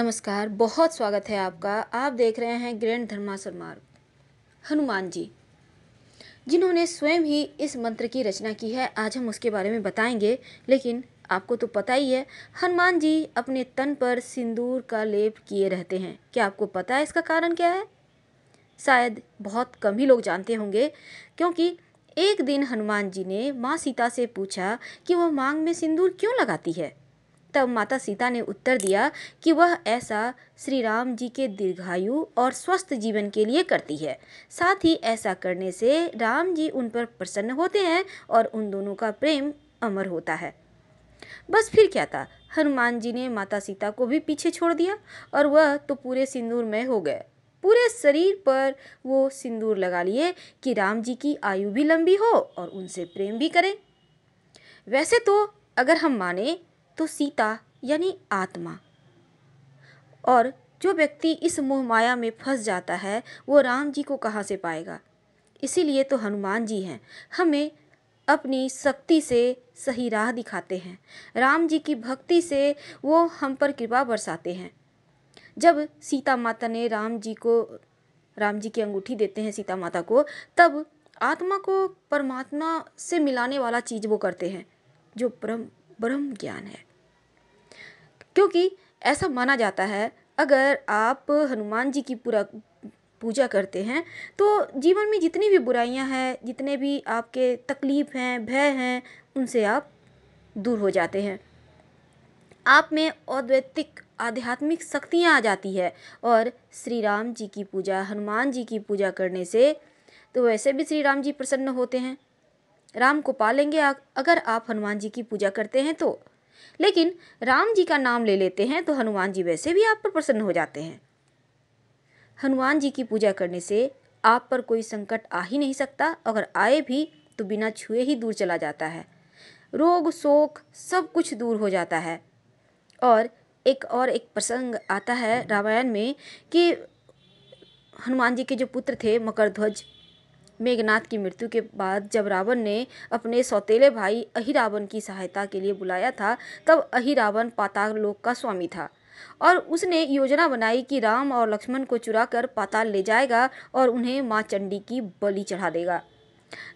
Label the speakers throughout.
Speaker 1: नमस्कार बहुत स्वागत है आपका आप देख रहे हैं ग्रैंड धर्मासुर मार्ग हनुमान जी जिन्होंने स्वयं ही इस मंत्र की रचना की है आज हम उसके बारे में बताएंगे लेकिन आपको तो पता ही है हनुमान जी अपने तन पर सिंदूर का लेप किए रहते हैं क्या आपको पता है इसका कारण क्या है शायद बहुत कम ही लोग जानते होंगे क्योंकि एक दिन हनुमान जी ने माँ सीता से पूछा कि वह मांग में सिंदूर क्यों लगाती है तब माता सीता ने उत्तर दिया कि वह ऐसा श्री राम जी के दीर्घायु और स्वस्थ जीवन के लिए करती है साथ ही ऐसा करने से राम जी उन पर प्रसन्न होते हैं और उन दोनों का प्रेम अमर होता है बस फिर क्या था हनुमान जी ने माता सीता को भी पीछे छोड़ दिया और वह तो पूरे सिंदूर में हो गए पूरे शरीर पर वो सिंदूर लगा लिए कि राम जी की आयु भी लंबी हो और उनसे प्रेम भी करें वैसे तो अगर हम माने तो सीता यानी आत्मा और जो व्यक्ति इस मोह माया में फंस जाता है वो राम जी को कहाँ से पाएगा इसीलिए तो हनुमान जी हैं हमें अपनी शक्ति से सही राह दिखाते हैं राम जी की भक्ति से वो हम पर कृपा बरसाते हैं जब सीता माता ने राम जी को राम जी की अंगूठी देते हैं सीता माता को तब आत्मा को परमात्मा से मिलाने वाला चीज़ वो करते हैं जो परम ब्रह्म ज्ञान है क्योंकि ऐसा माना जाता है अगर आप हनुमान जी की पूरा पूजा करते हैं तो जीवन में जितनी भी बुराइयां हैं जितने भी आपके तकलीफ़ हैं भय हैं उनसे आप दूर हो जाते हैं आप में अद्वैतिक आध्यात्मिक शक्तियाँ आ जाती है और श्री राम जी की पूजा हनुमान जी की पूजा करने से तो वैसे भी श्री राम जी प्रसन्न होते हैं राम को पालेंगे अगर आप हनुमान जी की पूजा करते हैं तो लेकिन राम जी का नाम ले लेते हैं तो हनुमान जी वैसे भी आप पर प्रसन्न हो जाते हैं हनुमान जी की पूजा करने से आप पर कोई संकट आ ही नहीं सकता अगर आए भी तो बिना छुए ही दूर चला जाता है रोग शोक सब कुछ दूर हो जाता है और एक और एक प्रसंग आता है रामायण में कि हनुमान जी के जो पुत्र थे मकरध्वज मेघनाथ की मृत्यु के बाद जब रावण ने अपने सौतेले भाई अहिरावण की सहायता के लिए बुलाया था तब अहिरावण पाताल लोक का स्वामी था और उसने योजना बनाई कि राम और लक्ष्मण को चुरा कर पाताल ले जाएगा और उन्हें माँ चंडी की बलि चढ़ा देगा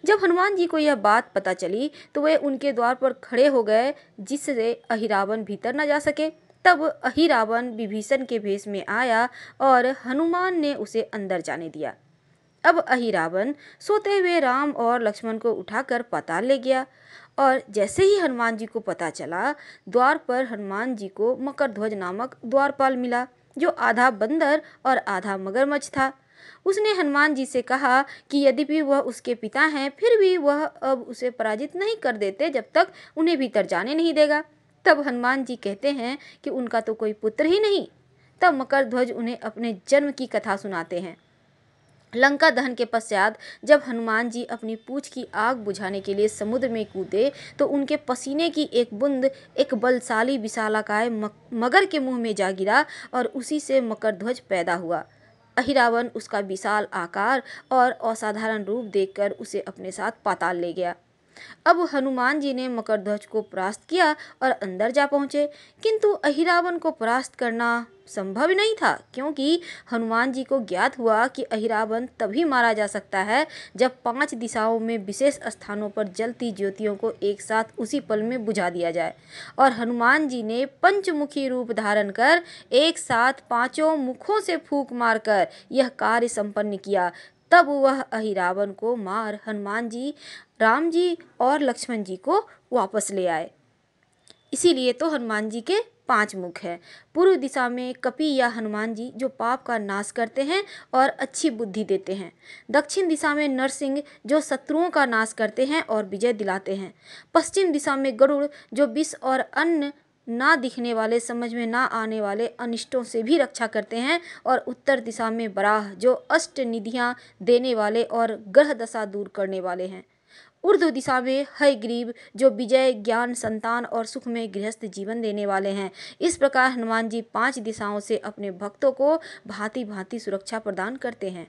Speaker 1: जब हनुमान जी को यह बात पता चली तो वे उनके द्वार पर खड़े हो गए जिससे अहिरावण भीतर न जा सके तब अहिरावण विभीषण के भेष में आया और हनुमान ने उसे अंदर जाने दिया अब अहिरावन सोते हुए राम और लक्ष्मण को उठाकर पाताल ले गया और जैसे ही हनुमान जी को पता चला द्वार पर हनुमान जी को मकर ध्वज नामक द्वारपाल मिला जो आधा बंदर और आधा मगरमच्छ था उसने हनुमान जी से कहा कि यदि भी वह उसके पिता हैं फिर भी वह अब उसे पराजित नहीं कर देते जब तक उन्हें भीतर जाने नहीं देगा तब हनुमान जी कहते हैं कि उनका तो कोई पुत्र ही नहीं तब मकर ध्वज उन्हें अपने जन्म की कथा सुनाते हैं लंका दहन के पश्चात जब हनुमान जी अपनी पूछ की आग बुझाने के लिए समुद्र में कूदे तो उनके पसीने की एक बूंद एक बलशाली विशालाकाय मगर के मुंह में जा गिरा और उसी से मकर ध्वज पैदा हुआ अहिरावन उसका विशाल आकार और असाधारण रूप देखकर उसे अपने साथ पाताल ले गया अब हनुमान जी ने मकर ध्वज को परास्त किया और अंदर जा पहुँचे किंतु अहिरावन को परास्त करना संभव नहीं था क्योंकि हनुमान जी को ज्ञात हुआ कि अहिरावन तभी मारा जा सकता है जब पांच दिशाओं में विशेष स्थानों पर जलती ज्योतियों को एक साथ उसी पल में बुझा दिया जाए और हनुमान जी ने पंचमुखी रूप धारण कर एक साथ पांचों मुखों से फूक मारकर यह कार्य संपन्न किया तब वह अहिरावन को मार हनुमान जी राम जी और लक्ष्मण जी को वापस ले आए इसीलिए तो हनुमान जी के पांच मुख हैं पूर्व दिशा में कपि या हनुमान जी जो पाप का नाश करते हैं और अच्छी बुद्धि देते हैं दक्षिण दिशा में नरसिंह जो शत्रुओं का नाश करते हैं और विजय दिलाते हैं पश्चिम दिशा में गरुड़ जो विष और अन्य ना दिखने वाले समझ में ना आने वाले अनिष्टों से भी रक्षा करते हैं और उत्तर दिशा में बराह जो अष्ट निधियाँ देने वाले और ग्रह दशा दूर करने वाले हैं उर्दू दिशा में हय गरीब जो विजय ज्ञान संतान और सुख में गृहस्थ जीवन देने वाले हैं इस प्रकार हनुमान जी पांच दिशाओं से अपने भक्तों को भांति भांति सुरक्षा प्रदान करते हैं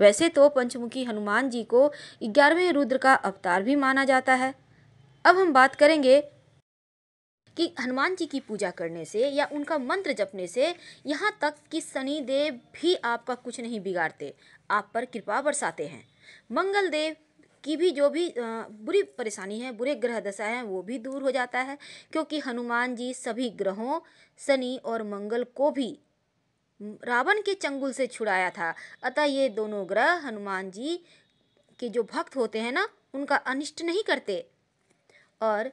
Speaker 1: वैसे तो पंचमुखी हनुमान जी को ग्यारहवें रुद्र का अवतार भी माना जाता है अब हम बात करेंगे कि हनुमान जी की पूजा करने से या उनका मंत्र जपने से यहाँ तक कि सनी देव भी आपका कुछ नहीं बिगाड़ते आप पर कृपा बरसाते हैं मंगल देव की भी जो भी बुरी परेशानी है बुरे ग्रह दशा है वो भी दूर हो जाता है क्योंकि हनुमान जी सभी ग्रहों शनि और मंगल को भी रावण के चंगुल से छुड़ाया था अतः ये दोनों ग्रह हनुमान जी के जो भक्त होते हैं ना उनका अनिष्ट नहीं करते और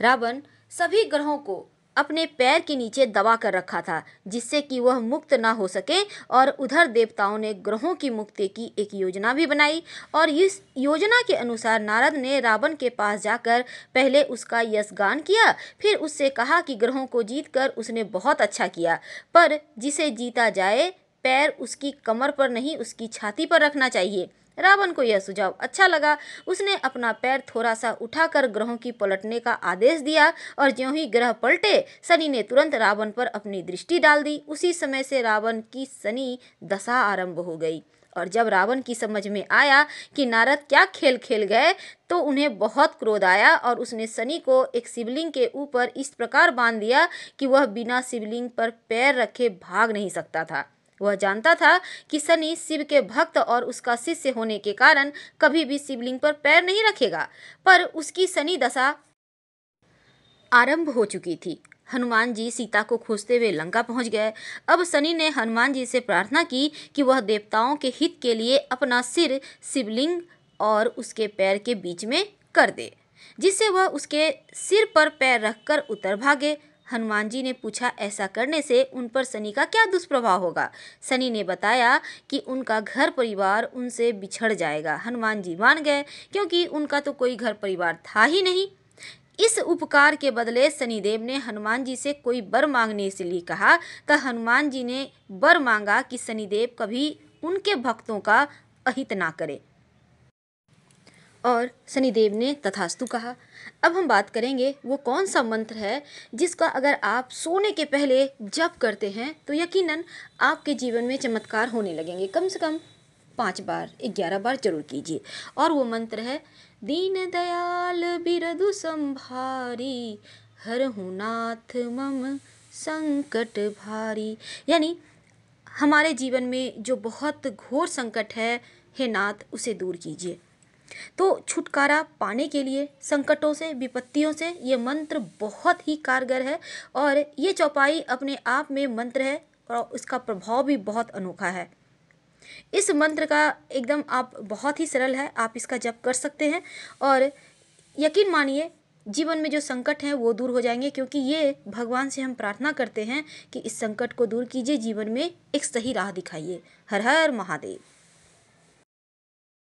Speaker 1: रावण सभी ग्रहों को अपने पैर के नीचे दबा कर रखा था जिससे कि वह मुक्त ना हो सके और उधर देवताओं ने ग्रहों की मुक्ति की एक योजना भी बनाई और इस योजना के अनुसार नारद ने रावण के पास जाकर पहले उसका यशगान किया फिर उससे कहा कि ग्रहों को जीत कर उसने बहुत अच्छा किया पर जिसे जीता जाए पैर उसकी कमर पर नहीं उसकी छाती पर रखना चाहिए रावण को यह सुझाव अच्छा लगा उसने अपना पैर थोड़ा सा उठाकर ग्रहों की पलटने का आदेश दिया और ज्यों ही ग्रह पलटे शनि ने तुरंत रावण पर अपनी दृष्टि डाल दी उसी समय से रावण की शनि दशा आरंभ हो गई और जब रावण की समझ में आया कि नारद क्या खेल खेल गए तो उन्हें बहुत क्रोध आया और उसने शनि को एक शिवलिंग के ऊपर इस प्रकार बांध दिया कि वह बिना शिवलिंग पर पैर रखे भाग नहीं सकता था वह जानता था कि शनि शिव के भक्त और उसका शिष्य होने के कारण कभी भी शिवलिंग पर पैर नहीं रखेगा पर उसकी शनि दशा आरंभ हो चुकी थी हनुमान जी सीता को खोजते हुए लंका पहुंच गए अब शनि ने हनुमान जी से प्रार्थना की कि वह देवताओं के हित के लिए अपना सिर शिवलिंग और उसके पैर के बीच में कर दे जिससे वह उसके सिर पर पैर रखकर उतर भागे हनुमान जी ने पूछा ऐसा करने से उन पर सनी का क्या दुष्प्रभाव होगा सनी ने बताया कि उनका घर परिवार उनसे बिछड़ जाएगा हनुमान जी मान गए क्योंकि उनका तो कोई घर परिवार था ही नहीं इस उपकार के बदले शनिदेव ने हनुमान जी से कोई बर मांगने से लिए कहा तो हनुमान जी ने बर मांगा कि शनिदेव कभी उनके भक्तों का अहित ना करें और शनिदेव ने तथास्तु कहा अब हम बात करेंगे वो कौन सा मंत्र है जिसका अगर आप सोने के पहले जप करते हैं तो यकीनन आपके जीवन में चमत्कार होने लगेंगे कम से कम पाँच बार ग्यारह बार जरूर कीजिए और वो मंत्र है दीन दयाल बिरदु संभारी हर हुनाथ मम संकट भारी यानी हमारे जीवन में जो बहुत घोर संकट है हे नाथ उसे दूर कीजिए तो छुटकारा पाने के लिए संकटों से विपत्तियों से ये मंत्र बहुत ही कारगर है और ये चौपाई अपने आप में मंत्र है और इसका प्रभाव भी बहुत अनोखा है इस मंत्र का एकदम आप बहुत ही सरल है आप इसका जप कर सकते हैं और यकीन मानिए जीवन में जो संकट हैं वो दूर हो जाएंगे क्योंकि ये भगवान से हम प्रार्थना करते हैं कि इस संकट को दूर कीजिए जीवन में एक सही राह दिखाइए हर हर महादेव